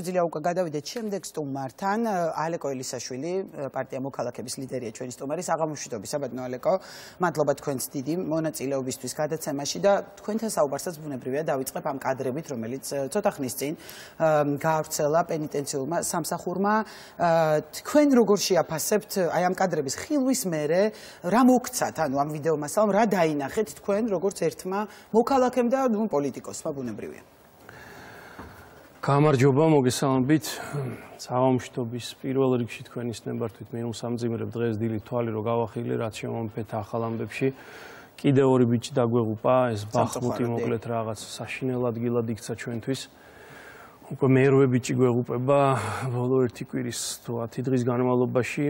შეიძლება უკვე გადავიდეთ შემდეგ სტუმართან ალეკო ელისაშვილი პარტია მოქალაქეების ლიდერია ჩვენი სტუმარი საღამოშვიდობი საბადნო ალეკო მადლობა თქვენს დიდი მონაწილეობისთვის გადაცემაში და თქვენთან საუბარსაც ბუნებრივია დავიწყებ ამ კადრებით რომელიც ცოტა ხნის წინ გაავრცელა პენიტენციურმა სამსახურმა თქვენ როგორ შეაფასებთ აი ამ კადრების ხილვის მერე რა მოგცათ ანუ ამ ვიდეომასთან რა დაინახეთ თქვენ როგორც ერთმა მოქალაქემ და ნუ პოლიტიკოსმა ბუნებრივია გამარჯობა, მოგესალმებით. საავმშთობის პირველ რიგში თქვენ ისნებართვით მე უსამძიმრებ დღეს დილი თვალი რო გავახილე, რაც შემომფეთ ახალ ამბებში. კიდე ორი ბიჭი დაგვეღუპა, ეს ბახმუტი მოკლედ რაღაც საშინელ ადგილად იქცა ჩვენთვის. უკვე მეორე ბიჭი გვეღუპება ბოლო ერთი კვირის თუ 10 დღის განმავლობაში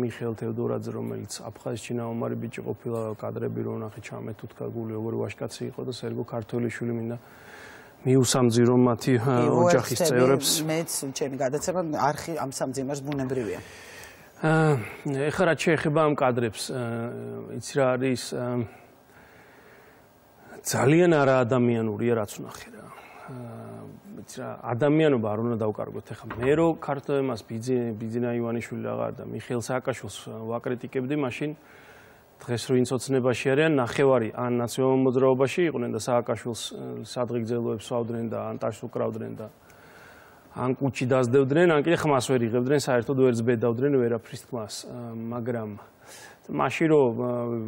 მიხეილ თევდორაძე, რომელიც აფხაზეთში ნაომარი ბიჭი ყოფილა, კადრები რო ნახე ჩამეთ თქაგული, როგორი ვაშკაცი იყო და სერგო ქართველიშვილი მინდა მიუსამძი რომ მათი ოჯახის წევრებს მეც ჩემი გადაცემა არხი ამ სამძიმარს ბუნებრივია ეხლა რაც შეეხება ამ კადრებს იცი რა არის ძალიან არა ადამიანურია რაც ვნახე რა იცი რა ადამიანობა არ უნდა დავკარგოთ ეხლა მე რო ქართველებს ბიძინა ივანიშვილი აღარ და მიხეილ სააკაშვილს ვაკრიტიკებდი მაშინ დღეს რო ინსოცნებაში არიან ნახევარი ან ნაციონალურ მოძრაობაში იყვნენ და სააკაშვილს სადღეგრძელოებს ვსვავდნენ და ან ტაშს უკრავდნენ და ან კუჩი დაძდევდნენ, ან კიდე ხმას ვერ იღებდნენ, საერთოდ ვერ ზბედავდნენ ვერაფრის თმას, მაგრამ მაშინ რო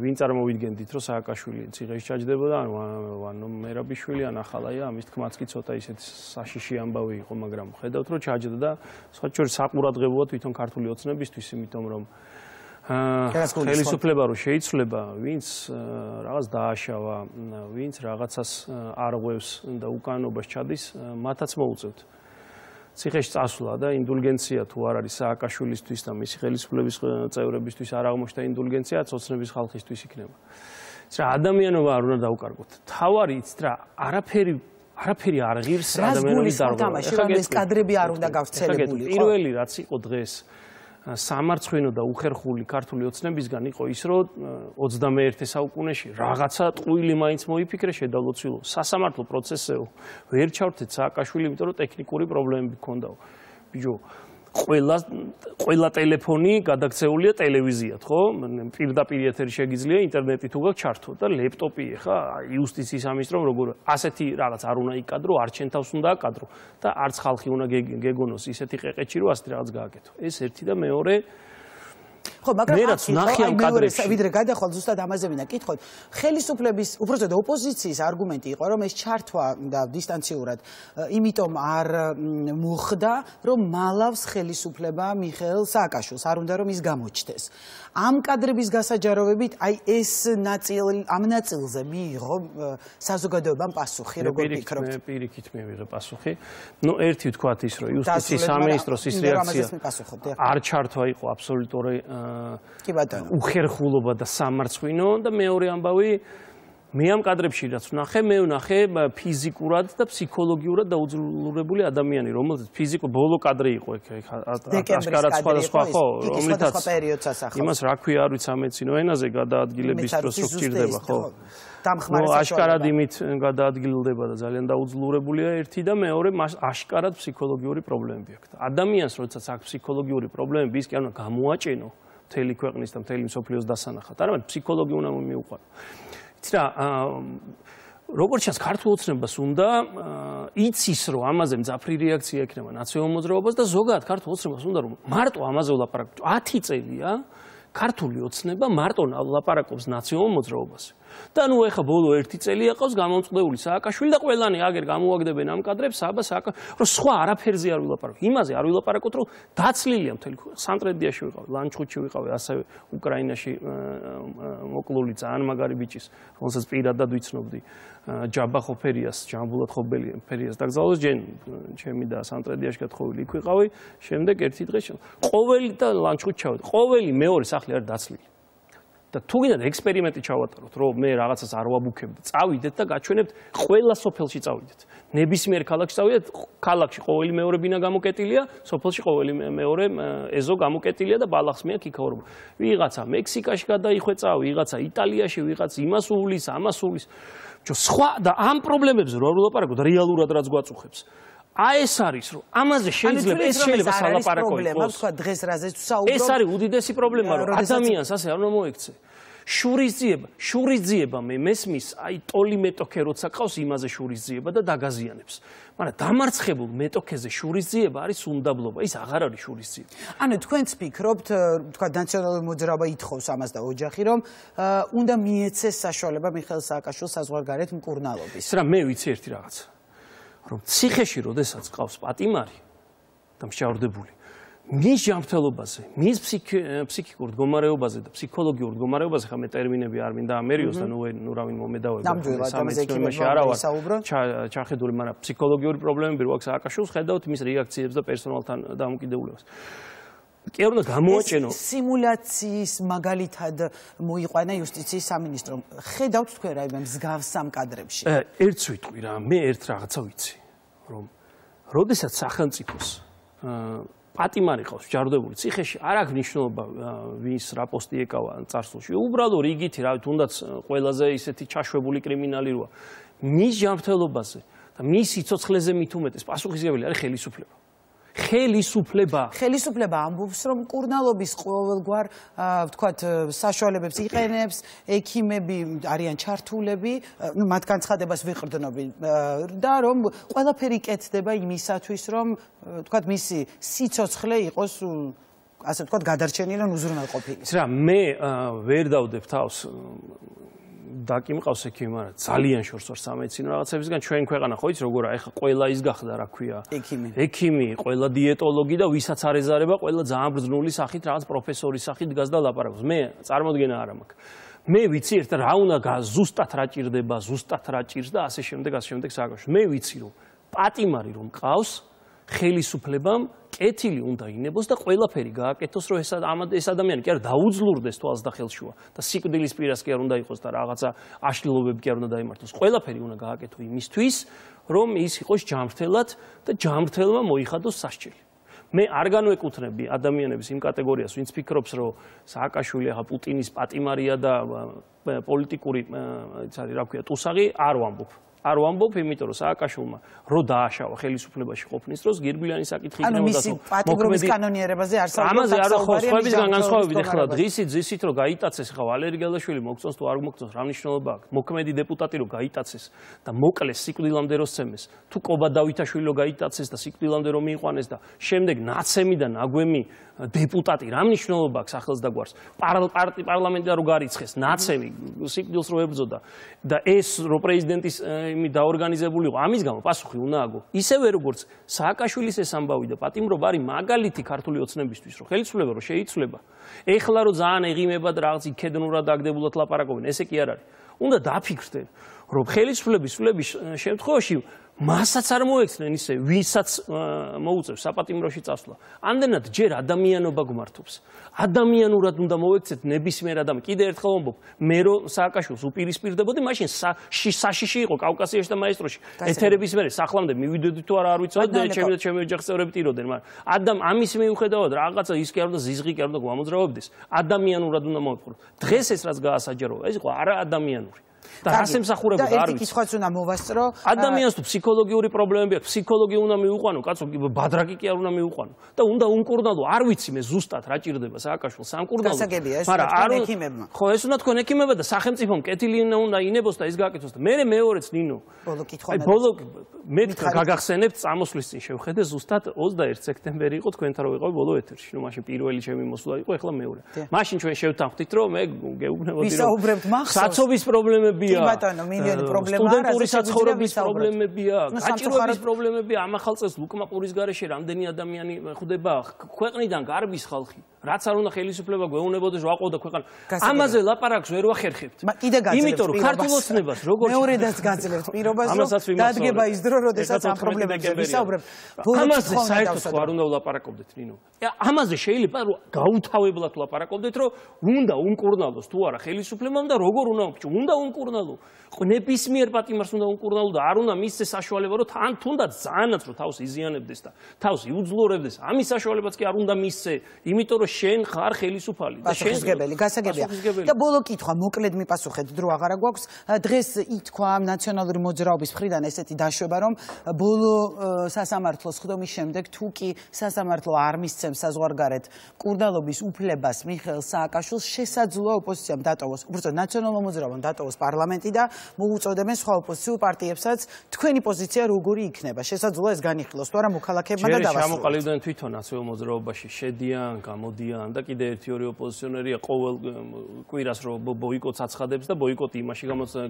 ვინ წარმოვიდგენდით, რომ სააკაშვილი ციხეში ჩაჯდებოდა, ანუ ანუ მერაბიშვილი ან ახალაია, ამის თქმაც კი ცოტა ისეთ საშიში ამბავი იყო, მაგრამ ხედავთ რომ ჩაჯდა და სხვა შორის საყურადღებოა თვითონ ქართული ოცნებისთვის, იმიტომ რომ ხელისუფლება რო შეიცვლება, ვინც რაღაც დააშავა, ვინც რაღაცას არღვევს და უკანონობას ჩადის, მათაც მოუწევთ. ციხეში წასვლა და ინდულგენცია თუ არ არის სააკაშვილისთვის და მისი ხელისუფლების წევრებისთვის არ აღმოჩნდა ინდულგენცია, ცოცნების ხალხისთვის იქნება. რა ადამიანობა არ უნდა დაუკარგოთ. თავარი ძრა არაფერი არაფერი არ ღირს ადამიანის დარგში. ეს კადრები არ უნდა გავრცელებულიყო. პირველი რაც იყო დღეს სამარცხვინო და უხერხული ქართული ოცნებისგან იყო ის, რომ 21 საუკუნეში რაღაცა ტყუილი მაინც მოიფიქრე შედავლოცილო სასამართლო პროცესზეო. ვერ ჩავრთეთ სააკაშვილი, იმიტომ რომ ტექნიკური პრობლემები გქონდაო. ბიჭო, ყველა ყველა ტელეფონი გადაგცეულია ტელევიზიათ, ხო? პირდაპირ ეთერი შეიძლება ინტერნეტით უკვე ჩართო და ლეპტოპია ხა, იუსტიციის ამის რომ როგორ ასეთი რაღაც არ უნდა იკადრო, არ ჩენთავს უნდა აკადრო და არც ხალხი უნდა გეგონოს ისეთი ყეყეჩი რომ ასეთი რაღაც გააკეთო. ეს ერთი და მეორე ხო, მაგრამ მერაც ნახე ამ კადრებში, ვიდრე გადახვალ ზუსტად ამაზე მინდა კითხოთ. ხელისუფლების, უბრალოდ ოპოზიციის არგუმენტი იყო, რომ ეს ჩართვა და დისტანციურად, იმიტომ არ მუხდა, რომ მალავს ხელისუფლება მიხეილ სააკაშვილს, არ უნდა რომ ის გამოჩდეს. ამ კადრების გასაჯაროვებით, აი ეს ნაწილ ამ ნაწილზე მიიღო საზოგადოებამ პასუხი, როგორ ფიქრობთ? მე პირიქით მივიღე პასუხი. ნუ ერთი თქვათ ის, რომ იუსტიციის სამინისტროს ის რეაქცია არ ჩართვა იყო აბსოლუტური კი ბატონო უხერხულობა და სამარცხვინო და მეორე ამბავი მე ამ კადრებში რაც ვნახე, მე ვნახე ფიზიკურად და ფსიქოლოგიურად დაუძლურებელი ადამიანი, რომელიც ფიზიკო ბოლო კადრი იყო ეგ ეგ აკაშკარა სხვა სხვა ხო, რომელიც სხვა პერიოდს ასახავს. იმას რა ქვია, არ ვიცი ამეცინო ენაზე გადაადგილების დროს რო ჭირდება, ხო? ნუ აშკარად იმით გადაადგილდება და ძალიან დაუძლურებელია ერთი და მეორე აშკარად ფსიქოლოგიური პრობლემები აქვს. ადამიანს როდესაც აქვს ფსიქოლოგიური პრობლემები, ის კი ანუ გამოაჭენო. აჰა. მთელი ქვეყნის და მთელი მსოფლიოს დასანახად. არამედ ფსიქოლოგი უნდა მიუყვარო. იცი რა, როგორც ჩანს, ქართულ ოცნებას უნდა იცის, რომ ამაზე მძაფრი რეაქცია ექნება ნაციონალურ მოძრაობას და ზოგადად ქართულ ოცნებას უნდა რომ მარტო ამაზე ვლაპარაკო. 10 წელია ქართული ოცნება მარტო ლაპარაკობს ნაციონალურ მოძრაობას. და ნუ ეხა ბოლო ერთი წელი აყავს გამომწყდეული სააკაშვილი და ყველანი აგერ გამოაგდებენ ამ კადრებს აბა სააკა რომ სხვა არაფერზე არ ვილაპარაკო იმაზე არ ვილაპარაკოთ რომ დაცლილია მთელი სანტრედიაში ვიყავ ლანჩხუთში ვიყავ ასევე უკრაინაში მოკლული ძალიან მაგარი ბიჭის რომელსაც პირადად ვიცნობდი ჯაბა ხოფერიას ჯამბულად ხობელი ფერიას დაგზავლეს ჯენ ჩემი და სანტრედიაში გათხოვილი იქ ვიყავი შემდეგ ერთი დღე ყოველი და ლანჩხუთში ჩავედი ყოველი მეორე სახლი არ დაცლილი და თუგინად ექსპერიმენტი ჩავატაროთ, რომ მე რაღაცას არ ვაბუქებდი, წავიდეთ და გაჩვენებთ ყველა სოფელში წავიდეთ. ნებისმიერ ქალაქში წავიდეთ, ქალაქში ყოველი მეორე ბინა გამოკეტილია, სოფელში ყოველი მეორე ეზო გამოკეტილია და ბალახს მე აქ იქაურობ. ვიღაცა მექსიკაში გადაიხვეწა, ვიღაცა იტალიაში, ვიღაც იმას უვლის, ამას უვლის. ჯო სხვა და ამ პრობლემებზე რო არ ვლაპარაკოთ, რეალურად რაც გვაწუხებს. აი ეს არის რომ ამაზე შეიძლება ეს შეიძლება სალაპარაკო იყოს. ეს არის პრობლემა, თქვა დღეს რაზეც საუბრობ. ეს არის უდიდესი პრობლემა რომ ადამიანს ასე არ უნდა მოექცე. შურიზიება, შურიზიება მე მესმის, აი ტოლი მეტოქე როცა ყავს იმაზე შურიზიება და დაგაზიანებს. მაგრამ დამარცხებულ მეტოქეზე შურიზიება არის უნდაბლობა, ის აღარ არის შურიზიება. ანუ თქვენც ფიქრობთ, თქვა ნაციონალური მოძრაობა ითხოვს ამას და ოჯახი რომ უნდა მიეცეს საშუალება მიხეილ სააკაშვილს საზღვარგარეთ მკურნალობის. რა მე ვიცი ერთი რაღაც რომ ციხეში როდესაც ყავს პატიმარი და მშავრდებული მის ჯანმრთელობაზე, მის ფსიქიკურ მდგომარეობაზე და ფსიქოლოგიურ მდგომარეობაზე ხომ მე ტერმინები არ მინდა ამერიოს და ნუ ნუ რავინ მომედავება სამეცნიერო იმაში არა ვარ ჩახედული მაგრამ ფსიქოლოგიური პრობლემები როაქვს აკაშულს ხედავთ მის რეაქციებს და პერსონალთან დამოკიდებულებას კი უნდა გამოაჩენო სიმულაციის მაგალითად მოიყვანა იუსტიციის სამინისტრომ ხედავთ თქვენ რა იმ მსგავს სამ კადრებში ერთს ვიტყვი რა მე ერთ რაღაცა ვიცი რომ როდესაც სახელმწიფოს აა პატიმარი ხავს ჯარდებული ციხეში არ აქვს ნიშნობა ვის რა პოსტი ეკავა წარსულში უბრალოდ რიგითი რა თუნდაც ყველაზე ისეთი ჩაშვებული კრიმინალი როა მის ჯანმრთელობაზე და მის სიცოცხლეზე მით უმეტეს პასუხისგებელი არის ხელისუფლება ხელისუფლება ხელისუფლება ამბობს რომ კურნალობის ყოველგვარ ვთქვათ საშუალებებს იყენებს ექიმები არიან ჩართულები ნუ მათ განცხადებას ვიყრდნობენ და რომ ყველაფერი კეთდება იმისათვის რომ ვთქვათ მისი სიцоცხლე იყოს ასე ვთქვათ გადარჩენილი რომ უზრუნველყოფილი რა მე ვერ დავდებ თავს დაკიმყავს ექიმი, მაგრამ ძალიან შორს ვარ სამედიცინო რაღაცებისგან. ჩვენ ქვეყანა ხო იცი როგორა, ეხა ყველა ის გახდა, რა ქვია. ექიმი. ექიმი, ყველა დიეტოლოგი და ვისაც არ ეზარება, ყველა ძალიან ბრძნული სახით რაღაც პროფესორის სახით დგას და ლაპარაკობს. მე წარმოგენა არ მაქვს. მე ვიცი ერთად რა უნდა გა ზუსტად რა ჭირდება, ზუსტად რა ჭირს და ასე შემდეგ, ასე შემდეგ საგავშ. მე ვიცი რომ პატიმარი რომ ყავს, ხელისუფლებამ კეთილი უნდა ინებოს და ყველაფერი გააკეთოს, რომ ეს ეს ადამიანი კი არ დაუძლურდეს თვალს და ხელშუა და სიკვდილის პირას კი არ უნდა იყოს და რაღაცა აშლილობები კი არ უნდა დაიმართოს. ყველაფერი უნდა გააკეთო იმისთვის, რომ ის იყოს ჯამრთელად და ჯამრთელმა მოიხადოს სასჯელი. მე არ განვეკუთვნები ადამიანების იმ კატეგორიას, ვინც ფიქრობს, რომ სააკაშვილი ახლა პუტინის პატიმარია და პოლიტიკური, იცი არის, რა ქვია, ტუსაღი, არ ვამბობ. არ ვამბობ, იმიტომ რომ სააკაშვილმა რო დააშავა ხელისუფლებაში ყოფნის დროს გირბილიანის საკითხი იქნებოდა თო. ანუ მისი პატრიობის კანონიერებაზე არ საუბარია. ამაზე არა ხო, სხვების განსხვავებით ეხლა დღისით, ზისით რო გაიტაცეს ხა ვალერი გელაშვილი მოგწონს თუ არ მოგწონს, რა მნიშვნელობა აქვს? მოქმედი დეპუტატი რო გაიტაცეს და მოკლეს სიკვდილამდე რო სცემეს, თუ კობა დავითაშვილი რო გაიტაცეს და სიკვდილამდე რო მიიყვანეს და შემდეგ ნაცემი და ნაგვემი დეპუტატი რა მნიშვნელობა აქვს ახალს და გვარს? პარტი პარლამენტიდან რო გარიცხეს, ნაცემი სიკვდილს რო ებრძოდა და ეს რო პრეზიდენტის იმი დაორგანიზებულიყო ამის გამო პასუხი უნდა აგო ისევე როგორც სააკაშვილის ეს ამბავი და პატიმრობ არის მაგალითი ქართული ოცნებისთვის რომ ხელისუფლება რომ შეიცვლება ეხლა რომ ძალიან ეღიმება და რაღაც იქედნურად აგდებულად ლაპარაკობენ ესე კი არ არის უნდა დაფიქრდეთ რომ ხელისუფლების სულების შემთხვევაში მასაც არ მოექცნენ ისე ვისაც მოუწევს საპატიმროში წასვლა. ამდენად ჯერ ადამიანობა გმართობს. ადამიანურად უნდა მოექცეთ ნებისმიერ ადამიანს. კიდე ერთხელ ვამბობ, მე რომ სააკაშვილს უპირისპირდებოდი, მაშინ საშიში იყო კავკასიაში და მაესტროში. ეთერების მერე სახლამდე მივიდოდი თუ არა არ ვიცოდი და ჩემი და ჩემი ოჯახის წევრები ტიროდნენ, მაგრამ ადამ ამის მიუხედავად რაღაცა ის კი არ უნდა ზიზღი კი არ უნდა გამოძრავებდეს. ადამიანურად უნდა მოეპყროთ. დღეს ეს რაც გაასაჯეროა, ეს იყო არა ადამიანური. და გასემსახურებოდა არ ვიცი. და ერთი სხვაც უნდა მოვასწრო. ადამიანს თუ ფსიქოლოგიური პრობლემები აქვს, ფსიქოლოგი უნდა მიუყვანო, კაცო ბადრაკი კი არ უნდა მიუყვანო და უნდა უნკურნალო, არ ვიცი მე ზუსტად რა ჭირდება სააკაშვილს სამკურნალო. მაგრამ არ ექიმებმა. ხო, ეს უნდა თქვენ ექიმებმა და სახელმწიფომ კეთილი უნდა ინებოს და ის გააკეთოს და მე მეორეც ნინო. ბოლო კითხვა. აი ბოლო მე გაგახსენებთ წამოსვლის წინ შევხედე ზუსტად 21 სექტემბერი იყო თქვენ თან ვიყავ ბოლო ეთერში. ნუ მაშინ პირველი ჩემი მოსვლა იყო, ეხლა მეორე. მაშინ ჩვენ შევთანხმდით რომ მე გეუბნებოდი რომ ვისაუბრებთ მახსოვს. საცობის პრობლემები პრობლემებია. კი ბატონო, მილიონი პრობლემა არა, სტუდენტური საცხოვრების პრობლემებია, გაჭირვების პრობლემები, ამ ახალ წელს ლუკმაყურის გარეშე რამდენი ადამიანი ხვდება ქვეყნიდან გარბის ხალხი? რაც არ უნდა ხელისუფლება გვეუნებოდეს რა ყოდა ქვეყანა ამაზე ლაპარაკს ვერ ვახერხებთ კიდე გაძლევთ იმიტომ რომ ქართულოსნებას როგორ მეორედაც გაძლევთ პირობას რომ დადგება ის დრო როდესაც ამ პრობლემებზე ვისაუბრებ ამაზე საერთოდ არ უნდა ლაპარაკობდეთ ნინო ამაზე შეიძლება რომ გაუთავებლად ლაპარაკობდეთ რომ უნდა უმკურნალოს თუ არა ხელისუფლებამ და როგორ უნდა უფჩო უნდა უმკურნალო ნებისმიერ პატიმარს უნდა უმკურნალო და არ უნდა მისცეს საშუალება რომ თან თუნდაც ზანაც რომ თავს იზიანებდეს და თავს იუძლურებდეს ამის საშუალებაც კი არ უნდა მისცე იმიტომ რომ შენ ხარ ხელისუფალი და შენ გასაგებია გასაგებია და ბოლო კითხვა მოკლედ მიპასუხეთ დრო აღარა გვაქვს დღეს ითქვა ნაციონალური მოძრაობის მხრიდან ესეთი დაშვება რომ ბოლო სასამართლოს ხდომის შემდეგ თუკი სასამართლო არ მისცემს საზღვარგარეთ კურდალობის უფლებას მიხელ სააკაშვილს შესაძლოა ოპოზიციამ დატოვოს უბრალოდ ნაციონალურ მოძრაობამ დატოვოს პარლამენტი და მოუწოდებენ სხვა ოპოზიციურ პარტიებსაც თქვენი პოზიცია როგორი იქნება შესაძლოა ეს განიხილოს თუ არა მოქალაქეებმა და დავასრულოთ ჩვენ ჩამოყალიბდნენ თვითონ ასეულ მოძრაობაში შედიან გამოდი ძიან და კიდე ერთი ორი ოპოზიციონერია ყოველ კვირას რომ ბოიკოტს აცხადებს და ბოიკოტი იმაში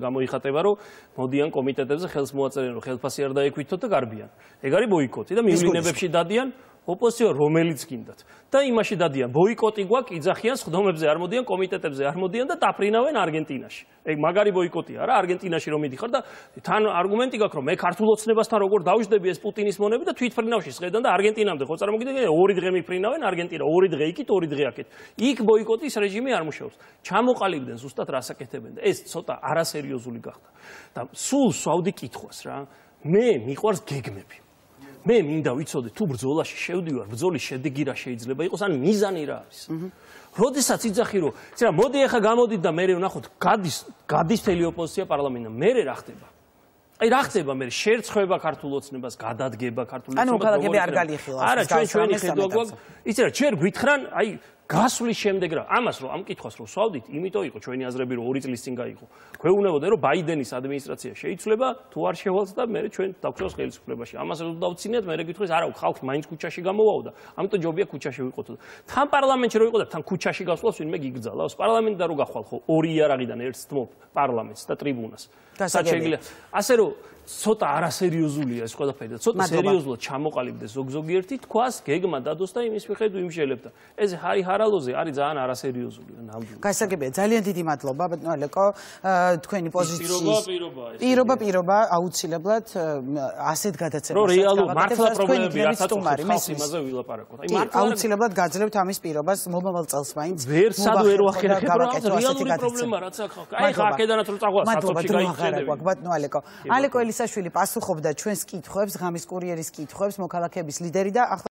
გამოიხატება რომ მოდიან კომიტეტებზე ხელს მოაწერენ რომ ხელფასი არ დაეკვითოთ და გარბიან ეგ არის ბოიკოტი და მივლინებებში დადიან ოპოზიციო რომელიც გინდათ და იმაში დადიან ბოიკოტი გვაქვს იძახიან ხდომებზე არ მოდიან კომიტეტებზე არ მოდიან და დაფრინავენ არგენტინაში ეგ მაგარი ბოიკოტია რა არგენტინაში რომ მიდიხარ და თან არგუმენტი გაქვს რომ მე ქართულოცნებასთან როგორ დავждდები ეს პუტინის მონები და თვითფრინავში შეედან და არგენტინამდე ხო წარმოგიდგენთ ორი დღე მიფრინავენ არგენტინა ორი დღე იქით ორი დღე აქეთ იქ ბოიკოტის რეჟიმი არ მუშაობს ჩამოყალიბდნენ ზუსტად რასაკეთებენ და ეს ცოტა არასერიოზული გახდა და სულ სვავდი კითხვას რა მე მიყვარს გეგმები მე მინდა ვიცოდე თუ ბრძოლაში შევდივარ, ბრძოლის შედეგი რა შეიძლება იყოს, ან მიზანი რა არის. როდესაც იძახი რომ, ცირა მოდი ახლა გამოდით და მე რე ვნახოთ, გადის გადის თელი ოპოზიცია პარლამენტში, მე რა ხდება? აი რა ხდება მე შერცხება ქართულოცნებას გადადგება ქართულოცნებას ანუ ქალაქები არ გალიხილავს არა ჩვენ ჩვენი ხედვა გვაქვს იცი რა ჩვენ გვითხრან აი გასვლის შემდეგ რა ამას რომ ამკითხოს რომ სვავდით იმითო იყო ჩვენი აზრები რომ ორი წლის წინ გაიყო ქვეუნებოდა რომ ბაიდენის ადმინისტრაცია შეიცვლება თუ არ შევალცდა მე ჩვენ დავწეროს ხელისუფლებაში ამას რომ დავწინეთ მე გითხრის არა ხალხი მაინც ქუჩაში გამოვაოდა ამიტომ ჯობია ქუჩაში ვიყოთ თან პარლამენტში რო იყო და თან ქუჩაში გასვლას ვინმე გიგძალავს პარლამენტი და რო გახვალ ხო ორი იარაღიდან ერთს თმობ პარლამენტს და ტრიბუნას და საჭიროა ასე რომ ცოტა არასერიოზულია ეს ყველაფერი. ცოტა სერიოზულად ჩამოყალიბდეს ზოგზოგიერთი თქواس გეგმა დადოს და იმის მიხედვით იმშელებდა. ეს ჰაი ჰარალოზე არის ძალიან არასერიოზულია ნამდვილად. გასაგებია, ძალიან დიდი მადლობა ბატონო ალეკო, თქვენი პოზიციის. პირობა, პირობა, აუცილებლად ასეთ გადაცემას. რომ რეალურ მართლა პრობლემები რაც აწყობს, იმაზე ვილაპარაკოთ. აი მართლა აუცილებლად გაძლევთ ამის პირობას მომავალ წელს მაინც. ვერსადო ვერ ვახერხებ, რომ რეალური პრობლემა რაც აქვს. აი ხა აქედანაც რომ წაგვა საწოლში გაიჩინებ. მადლობა, ბატონო ალეკო. ალეკო ელი ისაშვილი პასუხობდა ჩვენს კითხვებს, ღამის კურიერის კითხვებს, მოქალაქეების ლიდერი და